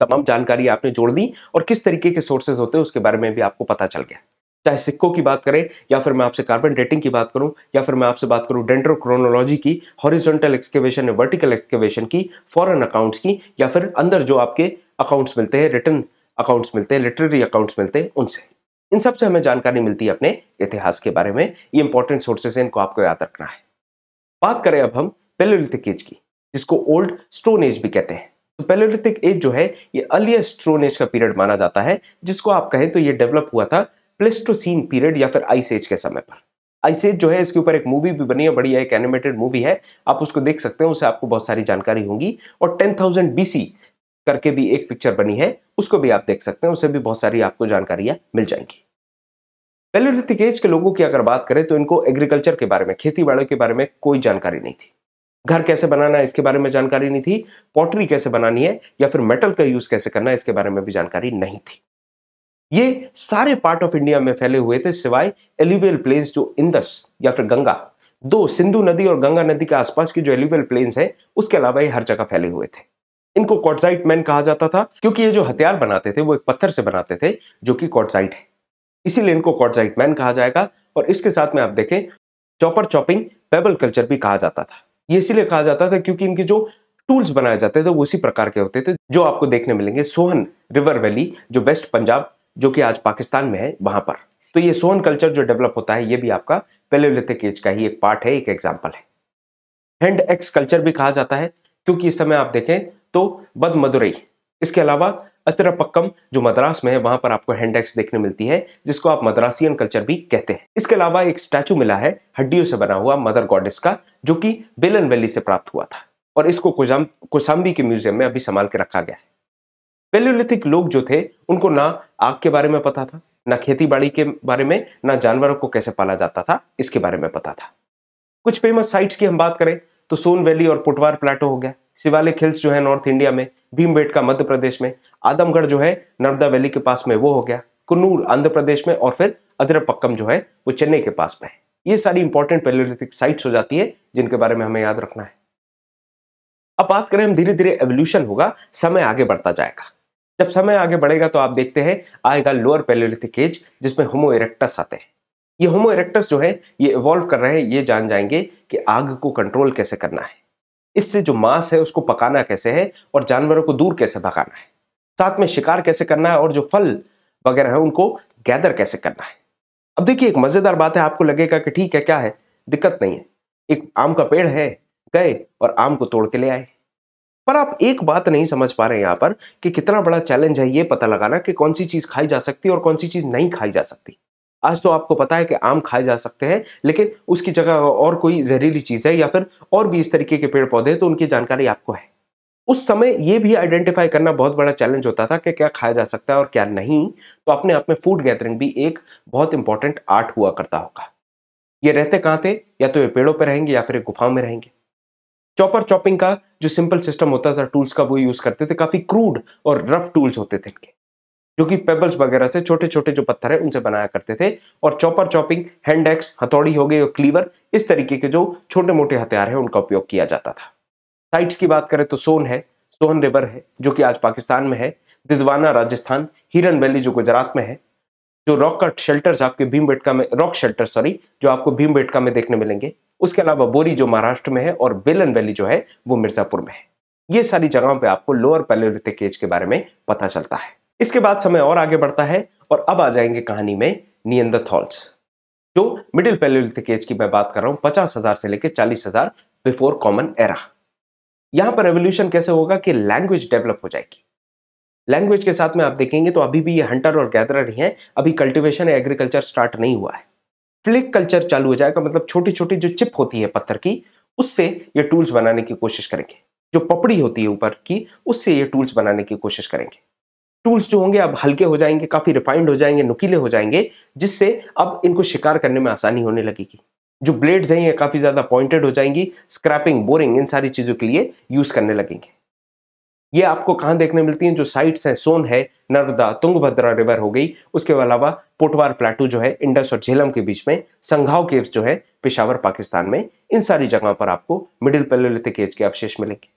तमाम जानकारी आपने जोड़ दी और किस तरीके के सोर्सेज होते हैं उसके बारे में भी आपको पता चल गया चाहे सिक्कों की बात करें या फिर मैं आपसे कार्बन डेटिंग की बात करूं या फिर मैं आपसे बात करूं डेंट्रोक्रोनोलॉजी की हॉरिजॉन्टल एक्सकेवेशन या वर्टिकल एक्सकेवेशन की फॉरेन अकाउंट्स की या फिर अंदर जो आपके अकाउंट्स मिलते हैं रिटर्न अकाउंट्स मिलते हैं लिटरेरी अकाउंट्स मिलते हैं उनसे इन सबसे हमें जानकारी मिलती है अपने इतिहास के बारे में ये इंपॉर्टेंट सोर्सेज हैं इनको आपको याद रखना है बात करें अब हम पेलोलिथिक एज की जिसको ओल्ड स्टोन एज भी कहते हैं तो पैलोलिथिक एज जो है ये अर्लियर स्ट्रोन एज का पीरियड माना जाता है जिसको आप कहें तो ये डेवलप हुआ था प्लेस्टोसीन पीरियड या फिर आइस एज के समय पर आइस एज जो है इसके ऊपर एक मूवी भी बनी है बढ़िया एक एनिमेटेड मूवी है आप उसको देख सकते हैं उससे आपको बहुत सारी जानकारी होंगी और टेन थाउजेंड करके भी एक पिक्चर बनी है उसको भी आप देख सकते हैं उससे भी बहुत सारी आपको जानकारियां मिल जाएंगी पैलोलिथिक एज के लोगों की अगर बात करें तो इनको एग्रीकल्चर के बारे में खेती के बारे में कोई जानकारी नहीं थी घर कैसे बनाना है इसके बारे में जानकारी नहीं थी पॉटरी कैसे बनानी है या फिर मेटल का यूज कैसे करना है इसके बारे में भी जानकारी नहीं थी ये सारे पार्ट ऑफ इंडिया में फैले हुए थे सिवाय एलिवेल प्लेन्स जो इंदस या फिर गंगा दो सिंधु नदी और गंगा नदी के आसपास की जो एलिवेल प्लेन्स है उसके अलावा ये हर जगह फैले हुए थे इनको कॉटसाइट मैन कहा जाता था क्योंकि ये जो हथियार बनाते थे वो एक पत्थर से बनाते थे जो कि कॉटसाइट है इसीलिए इनको कॉटसाइट मैन कहा जाएगा और इसके साथ में आप देखें चॉपर चॉपिंग पेबल कल्चर भी कहा जाता था ये इसीलिए कहा जाता था क्योंकि इनके जो टूल्स बनाए जाते थे वो उसी प्रकार के होते थे जो आपको देखने मिलेंगे सोहन रिवर वैली जो वेस्ट पंजाब जो कि आज पाकिस्तान में है वहां पर तो ये सोहन कल्चर जो डेवलप होता है ये भी आपका पेलोलिथिक एज का ही एक पार्ट है एक एग्जाम्पल है हैंड एक्स कल्चर भी कहा जाता है क्योंकि इस समय आप देखें तो बद मदुरई इसके अलावा अतरपक्कम जो मद्रास में है वहां पर आपको हैंड एक्स देखने मिलती है जिसको आप मद्रासियन कल्चर भी कहते हैं इसके अलावा एक स्टैचू मिला है हड्डियों से बना हुआ मदर गॉडेस का जो कि बेलन वैली से प्राप्त हुआ था और इसको कुजाम कोसाम्बी के म्यूजियम में अभी संभाल के रखा गया है पेलोलिथिक लोग जो थे उनको ना आग के बारे में पता था ना खेती बाड़ी के बारे में ना जानवरों को कैसे पाला जाता था इसके बारे में पता था कुछ फेमस साइट्स की हम बात करें तो सोन वैली और पुटवार प्लाटो हो गया शिवालिक हिल्स जो है नॉर्थ इंडिया में भीमबेटका मध्य प्रदेश में आदमगढ़ जो है नर्मदा वैली के पास में वो हो गया कन्नूर आंध्र प्रदेश में और फिर अदरपक्कम जो है वो चेन्नई के पास में है ये सारी इंपॉर्टेंट पेलोलिथिक साइट्स हो जाती है जिनके बारे में हमें याद रखना है अब बात करें हम धीरे धीरे एवोल्यूशन होगा समय आगे बढ़ता जाएगा जब समय आगे बढ़ेगा तो आप देखते हैं आएगा लोअर पेलोलिथिक एज जिसमें होमो इरेक्टस आते हैं ये होमो इरेक्टस जो है ये इवॉल्व कर रहे हैं ये जान जाएंगे कि आग को कंट्रोल कैसे करना है इससे जो मांस है उसको पकाना कैसे है और जानवरों को दूर कैसे भगाना है साथ में शिकार कैसे करना है और जो फल वगैरह है उनको गैदर कैसे करना है अब देखिए एक मज़ेदार बात है आपको लगेगा कि ठीक है क्या है दिक्कत नहीं है एक आम का पेड़ है गए और आम को तोड़ के ले आए पर आप एक बात नहीं समझ पा रहे हैं यहाँ पर कि कितना बड़ा चैलेंज है ये पता लगाना कि कौन सी चीज़ खाई जा सकती है और कौन सी चीज़ नहीं खाई जा सकती आज तो आपको पता है कि आम खाए जा सकते हैं लेकिन उसकी जगह और कोई जहरीली चीज़ है या फिर और भी इस तरीके के पेड़ पौधे हैं तो उनकी जानकारी आपको है उस समय ये भी आइडेंटिफाई करना बहुत बड़ा चैलेंज होता था कि क्या खाया जा सकता है और क्या नहीं तो अपने आप में फूड गैदरिंग भी एक बहुत इंपॉर्टेंट आर्ट हुआ करता होगा ये रहते कहाँ थे या तो ये पेड़ों पर रहेंगे या फिर गुफाओं में रहेंगे चॉपर चॉपिंग का जो सिंपल सिस्टम होता था टूल्स का वो यूज़ करते थे काफ़ी क्रूड और रफ टूल्स होते थे इनके जो कि पेबल्स वगैरह से छोटे छोटे जो पत्थर है उनसे बनाया करते थे और चॉपर चॉपिंग हैंड एक्स हथौड़ी हो गई और क्लीवर इस तरीके के जो छोटे मोटे हथियार हैं उनका उपयोग किया जाता था साइट्स की बात करें तो सोन है सोहन रिवर है जो कि आज पाकिस्तान में है दिदवाना राजस्थान हिरन वैली जो गुजरात में है जो रॉक कट शेल्टर्स आपके बेटका में रॉक शेल्टर सॉरी जो आपको बेटका में देखने मिलेंगे उसके अलावा बोरी जो महाराष्ट्र में है और बेलन वैली जो है वो मिर्जापुर में है ये सारी जगहों पे आपको लोअर पैलोलिथिक एज के बारे में पता चलता है इसके बाद समय और आगे बढ़ता है और अब आ जाएंगे कहानी में नियंदथॉल्स जो मिडिल पैलोलिथिक एज की मैं बात कर रहा हूँ पचास हजार से लेकर चालीस हजार बिफोर कॉमन एरा यहाँ पर रेवोल्यूशन कैसे होगा कि लैंग्वेज डेवलप हो जाएगी लैंग्वेज के साथ में आप देखेंगे तो अभी भी ये हंटर और गैदरर ही हैं अभी कल्टिवेशन या एग्रीकल्चर स्टार्ट नहीं हुआ है फ्लिक कल्चर चालू हो जाएगा मतलब छोटी छोटी जो चिप होती है पत्थर की उससे ये टूल्स बनाने की कोशिश करेंगे जो पपड़ी होती है ऊपर की उससे ये टूल्स बनाने की कोशिश करेंगे टूल्स जो होंगे अब हल्के हो जाएंगे काफ़ी रिफाइंड हो जाएंगे नुकीले हो जाएंगे जिससे अब इनको शिकार करने में आसानी होने लगेगी जो ब्लेड्स हैं ये काफ़ी ज़्यादा पॉइंटेड हो जाएंगी स्क्रैपिंग बोरिंग इन सारी चीज़ों के लिए यूज़ करने लगेंगे ये आपको कहाँ देखने मिलती हैं जो साइट्स हैं सोन है नर्मदा तुंगभद्रा रिवर हो गई उसके अलावा पोटवार प्लाटू जो है इंडस और झेलम के बीच में संघाव केव्स जो है पेशावर पाकिस्तान में इन सारी जगहों पर आपको मिडिल पेलोलिथिक एज के अवशेष मिलेंगे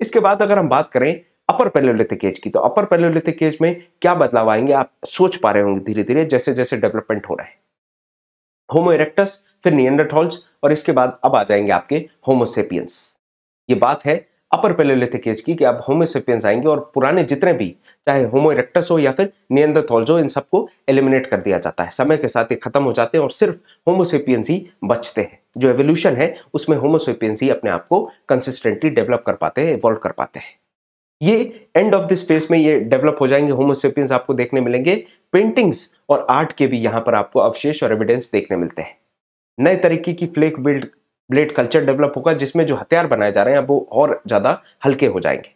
इसके बाद अगर हम बात करें अपर पैलोलिथिक एज की तो अपर पैलोलिथिक एज में क्या बदलाव आएंगे आप सोच पा रहे होंगे धीरे धीरे जैसे जैसे डेवलपमेंट हो रहा है होमो इरेक्टस फिर नियंडरथॉल्स और इसके बाद अब आ जाएंगे आपके होमोसेपियंस ये बात है अपर पैलोलिथिक एज की कि अब होमोसेपियंस आएंगे और पुराने जितने भी चाहे होमो इरेक्टस हो या फिर नियंडरथॉल्स हो इन सबको एलिमिनेट कर दिया जाता है समय के साथ ये खत्म हो जाते हैं और सिर्फ होमोसेपियंस ही बचते हैं जो एवोल्यूशन है उसमें होमोसेपियंस ही अपने आप को कंसिस्टेंटली डेवलप कर पाते हैं इवॉल्व कर पाते हैं ये एंड ऑफ दिस स्पेस में ये डेवलप हो जाएंगे होमोसेपियंस आपको देखने मिलेंगे पेंटिंग्स और आर्ट के भी यहां पर आपको अवशेष और एविडेंस देखने मिलते हैं नए तरीके की flake build blade culture develop होगा जिसमें जो हथियार बनाए जा रहे हैं वो और ज़्यादा हल्के हो जाएंगे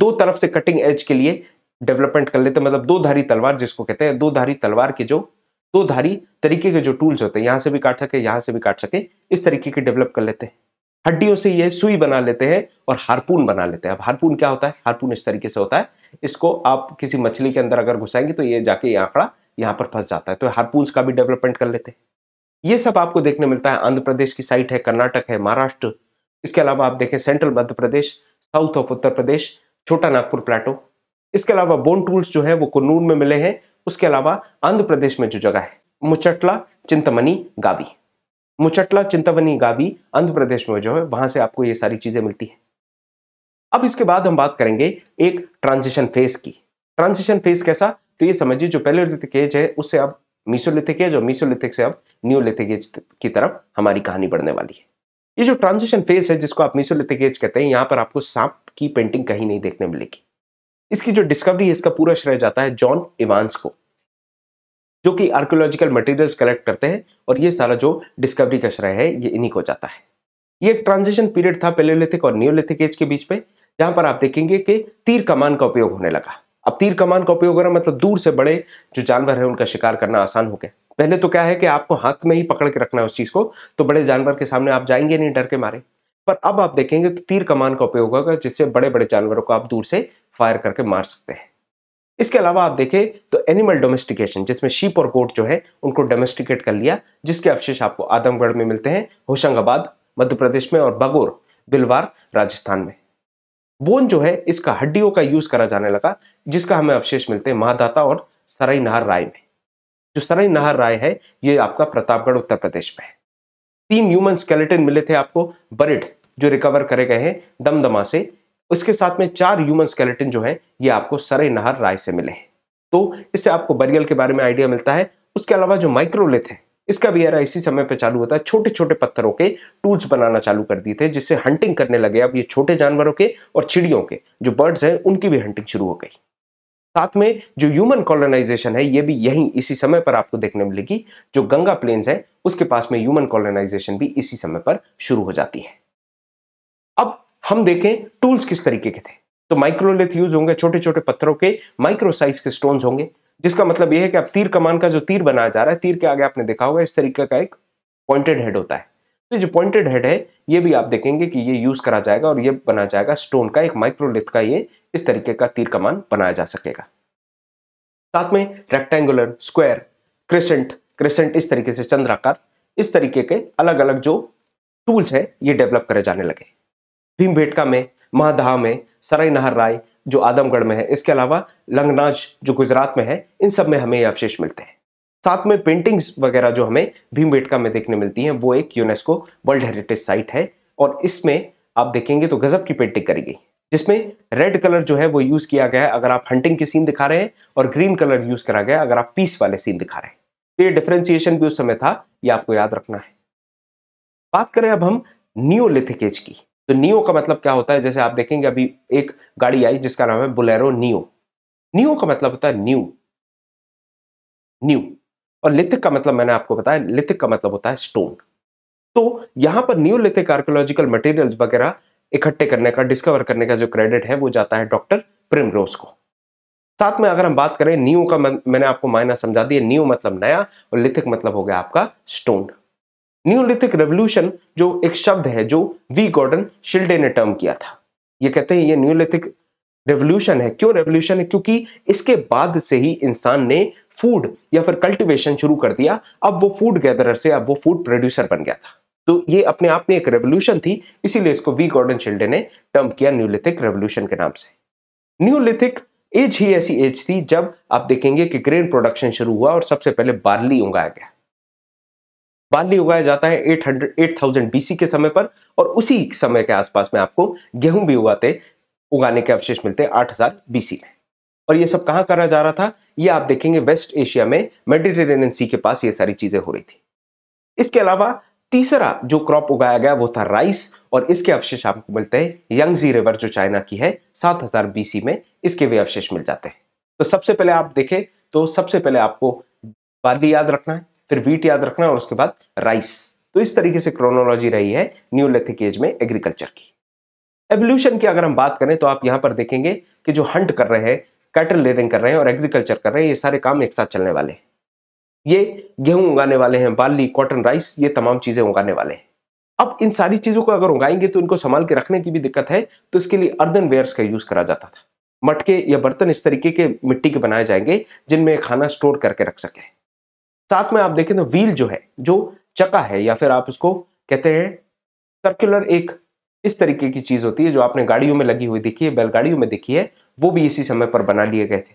दो तरफ से कटिंग एज के लिए डेवलपमेंट कर लेते हैं मतलब दो धारी तलवार जिसको कहते हैं दो धारी तलवार के जो दो धारी तरीके के जो टूल्स होते हैं यहाँ से भी काट सके यहाँ से भी काट सके इस तरीके के डेवलप कर लेते हैं हड्डियों से ये सुई बना लेते हैं और हारपून बना लेते हैं अब हारपून क्या होता है हारपून इस तरीके से होता है इसको आप किसी मछली के अंदर अगर घुसाएंगे तो ये जाके ये आंकड़ा यहाँ पर फंस जाता है तो हारपून का भी डेवलपमेंट कर लेते हैं ये सब आपको देखने मिलता है आंध्र प्रदेश की साइट है कर्नाटक है महाराष्ट्र इसके अलावा आप देखें central Madhya Pradesh south of Uttar Pradesh Chota Nagpur प्लेटो इसके अलावा बोन टूल्स जो है वो कन्नूर में मिले हैं उसके अलावा आंध्र प्रदेश में जो जगह है मुचटला चिंतमनी गावी मुचटला चिंतावनी गावी आंध्र प्रदेश में जो है वहां से आपको ये सारी चीजें मिलती हैं अब इसके बाद हम बात करेंगे एक ट्रांजिशन फेज की ट्रांजिशन फेज कैसा तो ये समझिए जो पहले एज है उससे अब मीसोलिथिक एज और मीसोलिथिक से अब न्यूलिथिक एज की तरफ हमारी कहानी बढ़ने वाली है ये जो ट्रांजिशन फेज है जिसको आप मीसोलिथिक एज कहते हैं यहाँ पर आपको सांप की पेंटिंग कहीं नहीं देखने मिलेगी इसकी जो डिस्कवरी है इसका पूरा श्रेय जाता है जॉन इवांस को जो कि आर्कियोलॉजिकल मटेरियल्स कलेक्ट करते हैं और ये सारा जो डिस्कवरी का श्रेय है ये इन्हीं को जाता है ये ट्रांजिशन पीरियड था पेलोलिथिक और न्योलिथिक एज के बीच में जहाँ पर आप देखेंगे कि तीर कमान का उपयोग होने लगा अब तीर कमान का उपयोग करना मतलब दूर से बड़े जो जानवर है उनका शिकार करना आसान हो गया पहले तो क्या है कि आपको हाथ में ही पकड़ के रखना है उस चीज़ को तो बड़े जानवर के सामने आप जाएंगे नहीं डर के मारे पर अब आप देखेंगे तो तीर कमान का उपयोग होगा जिससे बड़े बड़े जानवरों को आप दूर से फायर करके मार सकते हैं इसके अलावा आप देखें तो एनिमल डोमेस्टिकेशन जिसमें शीप और गोट जो है उनको डोमेस्टिकेट कर लिया जिसके अवशेष आपको आदमगढ़ में मिलते हैं होशंगाबाद मध्य प्रदेश में और बगोर बिलवार राजस्थान में बोन जो है इसका हड्डियों का यूज करा जाने लगा जिसका हमें अवशेष मिलते हैं महादाता और सराई नहर राय में जो सराई नहर राय है ये आपका प्रतापगढ़ उत्तर प्रदेश में है तीन ह्यूमन स्केलेटन मिले थे आपको बरिड जो रिकवर करे गए हैं दमदमा से उसके साथ में चार ह्यूमन स्केलेटन जो है ये आपको सरे नहर राय से मिले हैं तो इससे आपको बरियल के बारे में आइडिया मिलता है उसके अलावा जो माइक्रोलेथ है इसका भी एरा इसी समय पर चालू होता है छोटे छोटे पत्थरों के टूल्स बनाना चालू कर दिए थे जिससे हंटिंग करने लगे अब ये छोटे जानवरों के और चिड़ियों के जो बर्ड्स हैं उनकी भी हंटिंग शुरू हो गई साथ में जो ह्यूमन कॉलोनाइजेशन है ये भी यहीं इसी समय पर आपको देखने मिलेगी जो गंगा प्लेन्स है उसके पास में ह्यूमन कॉलोनाइजेशन भी इसी समय पर शुरू हो जाती है हम देखें टूल्स किस तरीके के थे तो माइक्रोलिथ यूज होंगे छोटे छोटे पत्थरों के माइक्रो साइज के स्टोन्स होंगे जिसका मतलब यह है कि आप तीर कमान का जो तीर बनाया जा रहा है तीर के आगे आपने देखा होगा इस तरीके का एक पॉइंटेड हेड होता है तो जो पॉइंटेड हेड है ये भी आप देखेंगे कि ये यूज करा जाएगा और ये बना जाएगा स्टोन का एक माइक्रोलिथ का ये इस तरीके का तीर कमान बनाया जा सकेगा साथ में रेक्टेंगुलर स्क्वायर क्रिसेंट क्रिसेंट इस तरीके से चंद्राकार इस तरीके के अलग अलग जो टूल्स हैं ये डेवलप करे जाने लगे भीमबेटका में महादहा में सराय नहर राय जो आदमगढ़ में है इसके अलावा लंगनाज जो गुजरात में है इन सब में हमें ये अवशेष मिलते हैं साथ में पेंटिंग्स वगैरह जो हमें भीमबेटका में देखने मिलती हैं वो एक यूनेस्को वर्ल्ड हेरिटेज साइट है और इसमें आप देखेंगे तो गजब की पेंटिंग करी गई जिसमें रेड कलर जो है वो यूज किया गया है अगर आप हंटिंग के सीन दिखा रहे हैं और ग्रीन कलर यूज करा गया अगर आप पीस वाले सीन दिखा रहे हैं तो ये डिफ्रेंसिएशन भी उस समय था ये आपको याद रखना है बात करें अब हम न्योलिथिक एज की तो नियो का मतलब क्या होता है जैसे आप देखेंगे अभी एक गाड़ी आई जिसका नाम है बुलेरो नियो नियो का मतलब होता है न्यू न्यू और लिथिक का मतलब मैंने आपको बताया लिथिक का मतलब होता है स्टोन तो यहां पर न्यू लिथिक आर्कोलॉजिकल मटेरियल वगैरह इकट्ठे करने का डिस्कवर करने का जो क्रेडिट है वो जाता है डॉक्टर प्रेमरोज को साथ में अगर हम बात करें न्यू का मैंने आपको मायना समझा दिया न्यू मतलब नया और लिथिक मतलब हो गया आपका स्टोन न्यूलिथिक रेवोल्यूशन जो एक शब्द है जो वी गॉर्डन शिल्डे ने टर्म किया था ये कहते हैं ये न्यूलिथिक रेवोल्यूशन है क्यों रेवोल्यूशन है क्योंकि इसके बाद से ही इंसान ने फूड या फिर कल्टिवेशन शुरू कर दिया अब वो फूड गैदरर से अब वो फूड प्रोड्यूसर बन गया था तो ये अपने आप में एक रेवोल्यूशन थी इसीलिए इसको वी गॉर्डन शिल्डे ने टर्म किया न्यूलिथिक रेवोल्यूशन के नाम से न्यूलिथिक एज ही ऐसी एज थी जब आप देखेंगे कि ग्रेन प्रोडक्शन शुरू हुआ और सबसे पहले बार्ली उगाया गया बाली उगाया जाता है eight hundred eight thousand BC के समय पर और उसी समय के आसपास में आपको गेहूं भी उगाते उगाने के अवशेष मिलते हैं आठ हजार बीसी में और ये सब कहाँ करा जा रहा था ये आप देखेंगे वेस्ट एशिया में मेडिटेरेनियन सी के पास ये सारी चीजें हो रही थी इसके अलावा तीसरा जो क्रॉप उगाया गया वो था राइस और इसके अवशेष आपको मिलते हैं यंगजी रिवर जो चाइना की है 7000 बीसी में इसके भी अवशेष मिल जाते हैं तो सबसे पहले आप देखें तो सबसे पहले आपको बाली याद रखना है फिर वीट याद रखना और उसके बाद राइस तो इस तरीके से क्रोनोलॉजी रही है न्यूलैथिक एज में एग्रीकल्चर की एवोल्यूशन की अगर हम बात करें तो आप यहाँ पर देखेंगे कि जो हंट कर रहे हैं कैटल लेरिंग कर रहे हैं और एग्रीकल्चर कर रहे हैं ये सारे काम एक साथ चलने वाले हैं ये गेहूं उगाने वाले हैं बाली कॉटन राइस ये तमाम चीज़ें उगाने वाले हैं अब इन सारी चीज़ों को अगर उगाएंगे तो इनको संभाल के रखने की भी दिक्कत है तो इसके लिए अर्दन वेयर्स का यूज़ करा जाता था मटके या बर्तन इस तरीके के मिट्टी के बनाए जाएंगे जिनमें खाना स्टोर करके रख सके साथ में आप देखें तो व्हील जो है जो चका है या फिर आप इसको कहते हैं सर्कुलर एक इस तरीके की चीज़ होती है जो आपने गाड़ियों में लगी हुई देखी है बैलगाड़ियों में देखी है वो भी इसी समय पर बना लिए गए थे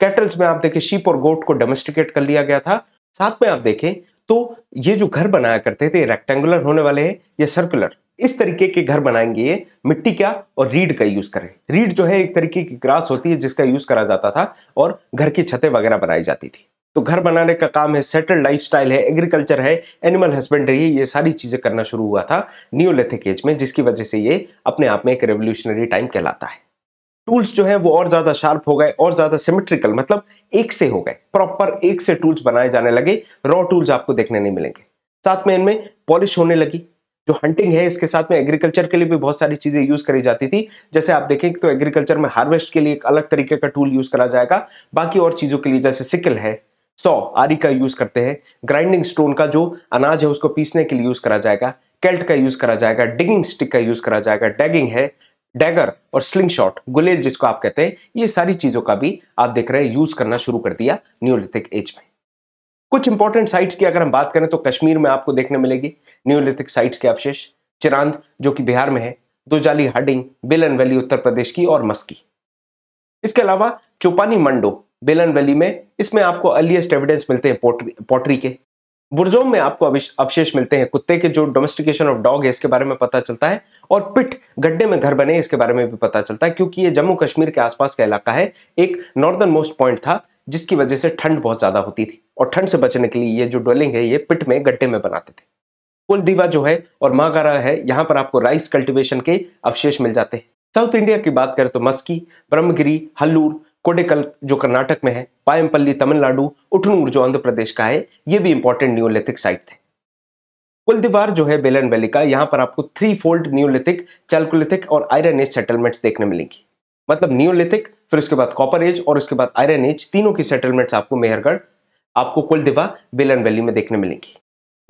कैटल्स में आप देखें शीप और गोट को डोमेस्टिकेट कर लिया गया था साथ में आप देखें तो ये जो घर बनाया करते थे रेक्टेंगुलर होने वाले हैं या सर्कुलर इस तरीके के घर बनाएंगे ये मिट्टी का और रीड का यूज करें रीड जो है एक तरीके की ग्रास होती है जिसका यूज करा जाता था और घर की छतें वगैरह बनाई जाती थी तो घर बनाने का काम है सेटल्ड लाइफस्टाइल है एग्रीकल्चर है एनिमल हस्बेंड्री है ये सारी चीज़ें करना शुरू हुआ था न्यूलिथिक एज में जिसकी वजह से ये अपने आप में एक रेवोल्यूशनरी टाइम कहलाता है टूल्स जो है वो और ज़्यादा शार्प हो गए और ज़्यादा सिमेट्रिकल मतलब एक से हो गए प्रॉपर एक से टूल्स बनाए जाने लगे रॉ टूल्स आपको देखने नहीं मिलेंगे साथ में इनमें पॉलिश होने लगी जो हंटिंग है इसके साथ में एग्रीकल्चर के लिए भी बहुत सारी चीज़ें यूज़ करी जाती थी जैसे आप देखें तो एग्रीकल्चर में हार्वेस्ट के लिए एक अलग तरीके का टूल यूज़ करा जाएगा बाकी और चीज़ों के लिए जैसे सिकल है सौ आरी का यूज करते हैं ग्राइंडिंग स्टोन का जो अनाज है उसको पीसने के लिए यूज करा जाएगा कैल्ट का यूज करा जाएगा डिगिंग स्टिक का यूज करा जाएगा डैगिंग है डैगर और स्लिंग शॉट गुलेल जिसको आप कहते हैं ये सारी चीजों का भी आप देख रहे हैं यूज करना शुरू कर दिया न्यूलिथिक एज में कुछ इंपॉर्टेंट साइट्स की अगर हम बात करें तो कश्मीर में आपको देखने मिलेगी न्यूलिथिक साइट्स के अवशेष चिरांद जो कि बिहार में है दुजाली हडिंग बिलन वैली उत्तर प्रदेश की और मस्की इसके अलावा चौपानी मंडो बेलन वैली में इसमें आपको अर्लीस्ट एविडेंस मिलते हैं पोट्री के बुरजोम में आपको अवशेष मिलते हैं कुत्ते के जो डोमेस्टिकेशन ऑफ डॉग है इसके बारे में पता चलता है और पिट गड्ढे में घर बने इसके बारे में भी पता चलता है क्योंकि ये जम्मू कश्मीर के आसपास का इलाका है एक नॉर्दर्न मोस्ट पॉइंट था जिसकी वजह से ठंड बहुत ज़्यादा होती थी और ठंड से बचने के लिए ये जो डोलिंग है ये पिट में गड्ढे में बनाते थे कुलदीवा जो है और मागारा है यहाँ पर आपको राइस कल्टिवेशन के अवशेष मिल जाते हैं साउथ इंडिया की बात करें तो मस्की ब्रह्मगिरी हल्लूर कोडेकल जो कर्नाटक में है पायमपल्ली तमिलनाडु उठनूर जो आंध्र प्रदेश का है ये भी इंपॉर्टेंट न्यूलिथिक साइट थे कुलदीवार जो है बेलन वैली का यहाँ पर आपको थ्री फोल्ड न्यूलिथिक चैलकुलिथिक और आयरन एज सेटलमेंट्स देखने मिलेंगी मतलब न्यूलिथिक फिर उसके बाद कॉपर एज और उसके बाद आयरन एज तीनों की सेटलमेंट्स आपको मेहरगढ़ आपको कुलदीवा बेलन वैली में देखने मिलेंगी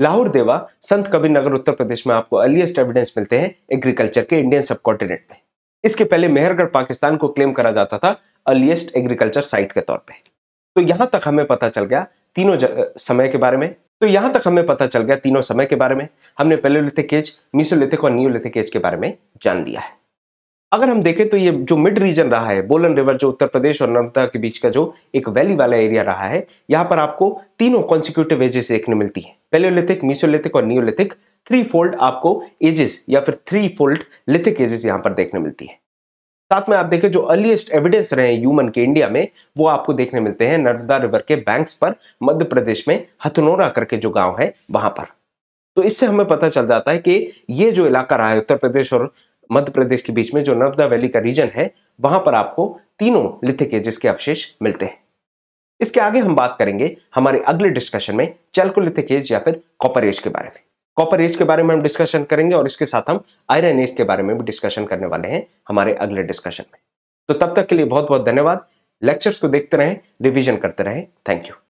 लाहौर देवा संत कबीर नगर उत्तर प्रदेश में आपको अर्लीस्ट एविडेंस मिलते हैं एग्रीकल्चर के इंडियन सबकॉन्टिनेंट में इसके पहले मेहरगढ़ पाकिस्तान को क्लेम करा जाता था अर्लीस्ट एग्रीकल्चर साइट के तौर पर तो यहां तक हमें पता चल गया तीनों समय के बारे में तो यहां तक हमें पता चल गया तीनों समय के बारे में हमने पेलोलिथिक एज मिसोलिथिक और न्यूलिथिक एज के बारे में जान लिया है अगर हम देखें तो ये जो मिड रीजन रहा है बोलन रिवर जो उत्तर प्रदेश और नर्मदा के बीच का जो एक वैली वाला एरिया रहा है यहाँ पर आपको तीनों कॉन्सिक्यूटिव एजेस देखने मिलती है पेलियोलिथिक मिसोलिथिक और नियोलिथिक थ्री फोल्ड आपको एजेस या फिर थ्री फोल्ड लिथिक एजेस यहां पर देखने मिलती है साथ में आप देखें जो अर्लीस्ट एविडेंस रहे हैं ह्यूमन के इंडिया में वो आपको देखने मिलते हैं नर्मदा रिवर के बैंक्स पर मध्य प्रदेश में हथनोरा करके जो गांव है वहां पर तो इससे हमें पता चल जाता है कि ये जो इलाका रहा है उत्तर प्रदेश और मध्य प्रदेश के बीच में जो नर्मदा वैली का रीजन है वहां पर आपको तीनों लिथिक एजेस के अवशेष मिलते हैं इसके आगे हम बात करेंगे हमारे अगले डिस्कशन में चैलकोलिथिक एज या फिर कॉपर एज के बारे में कॉपर एज के बारे में हम डिस्कशन करेंगे और इसके साथ हम आयरन एज के बारे में भी डिस्कशन करने वाले हैं हमारे अगले डिस्कशन में तो तब तक के लिए बहुत बहुत धन्यवाद लेक्चर्स को देखते रहें रिविजन करते रहें थैंक यू